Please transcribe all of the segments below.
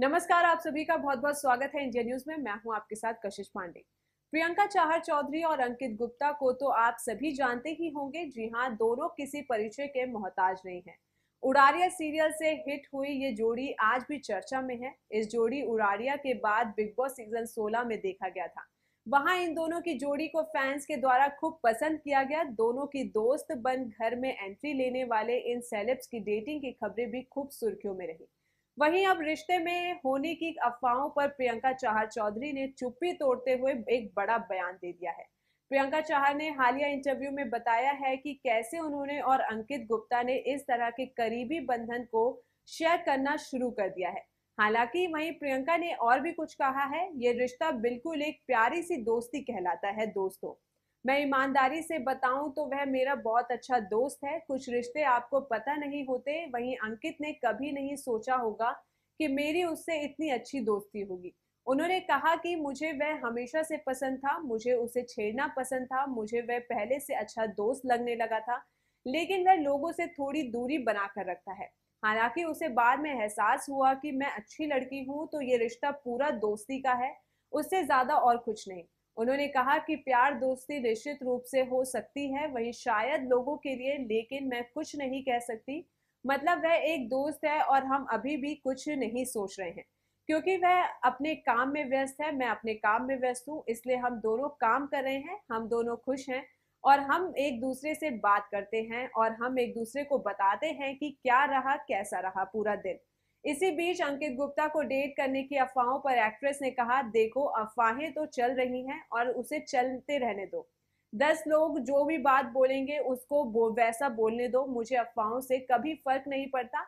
नमस्कार आप सभी का बहुत बहुत स्वागत है इंडिया न्यूज में मैं हूं आपके साथ कशिश पांडे प्रियंका चाहर चौधरी और अंकित गुप्ता को तो आप सभी जानते ही होंगे जी हाँ दोनों किसी परिचय के मोहताज नहीं है उड़ारिया सीरियल से हिट हुई ये जोड़ी आज भी चर्चा में है इस जोड़ी उड़ारिया के बाद बिग बॉस सीजन 16 में देखा गया था वहां इन दोनों की जोड़ी को फैंस के द्वारा खूब पसंद किया गया दोनों की दोस्त बन घर में एंट्री लेने वाले इन सेलेब्स की डेटिंग की खबरें भी खूब सुर्खियों में रही वहीं अब रिश्ते में होने की अफवाहों पर प्रियंका चाहर चौधरी ने चुप्पी तोड़ते हुए एक बड़ा बयान दे दिया है प्रियंका चाहर ने हालिया इंटरव्यू में बताया है कि कैसे उन्होंने और अंकित गुप्ता ने इस तरह के करीबी बंधन को शेयर करना शुरू कर दिया है हालांकि वहीं प्रियंका ने और भी कुछ कहा है ये रिश्ता बिल्कुल एक प्यारी सी दोस्ती कहलाता है दोस्तों मैं ईमानदारी से बताऊं तो वह मेरा बहुत अच्छा दोस्त है कुछ रिश्ते आपको पता नहीं होते वहीं अंकित ने कभी नहीं सोचा होगा कि मेरी उससे इतनी अच्छी दोस्ती होगी उन्होंने कहा कि मुझे वह हमेशा से पसंद था मुझे उसे छेड़ना पसंद था मुझे वह पहले से अच्छा दोस्त लगने लगा था लेकिन वह लोगों से थोड़ी दूरी बनाकर रखता है हालांकि उसे बाद में एहसास हुआ कि मैं अच्छी लड़की हूँ तो ये रिश्ता पूरा दोस्ती का है उससे ज़्यादा और कुछ नहीं उन्होंने कहा कि प्यार दोस्ती निश्चित रूप से हो सकती है वही शायद लोगों के लिए लेकिन मैं कुछ नहीं कह सकती मतलब वह एक दोस्त है और हम अभी भी कुछ नहीं सोच रहे हैं क्योंकि वह अपने काम में व्यस्त है मैं अपने काम में व्यस्त हूँ इसलिए हम दोनों काम कर रहे हैं हम दोनों खुश हैं और हम एक दूसरे से बात करते हैं और हम एक दूसरे को बताते हैं कि क्या रहा कैसा रहा पूरा दिन इसी बीच अंकित गुप्ता को डेट करने की अफवाहों पर एक्ट्रेस ने कहा देखो अफवाहें तो चल रही हैं और उसे चलते रहने दो दस लोग जो भी बात बोलेंगे उसको बो, वैसा बोलने दो मुझे अफवाहों से कभी फर्क नहीं पड़ता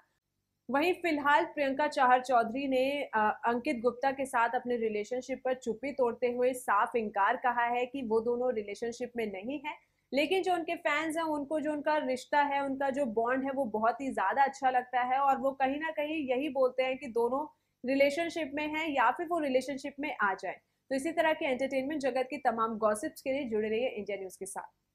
वहीं फिलहाल प्रियंका चाहर चौधरी ने आ, अंकित गुप्ता के साथ अपने रिलेशनशिप पर चुप्पी तोड़ते हुए साफ इनकार कहा है कि वो दोनों रिलेशनशिप में नहीं है लेकिन जो उनके फैंस हैं उनको जो उनका रिश्ता है उनका जो बॉन्ड है वो बहुत ही ज़्यादा अच्छा लगता है और वो कहीं ना कहीं यही बोलते हैं कि दोनों रिलेशनशिप में हैं या फिर वो रिलेशनशिप में आ जाए तो इसी तरह के एंटरटेनमेंट जगत की तमाम गॉसिप्स के लिए जुड़े रहिए इंडिया न्यूज़ के साथ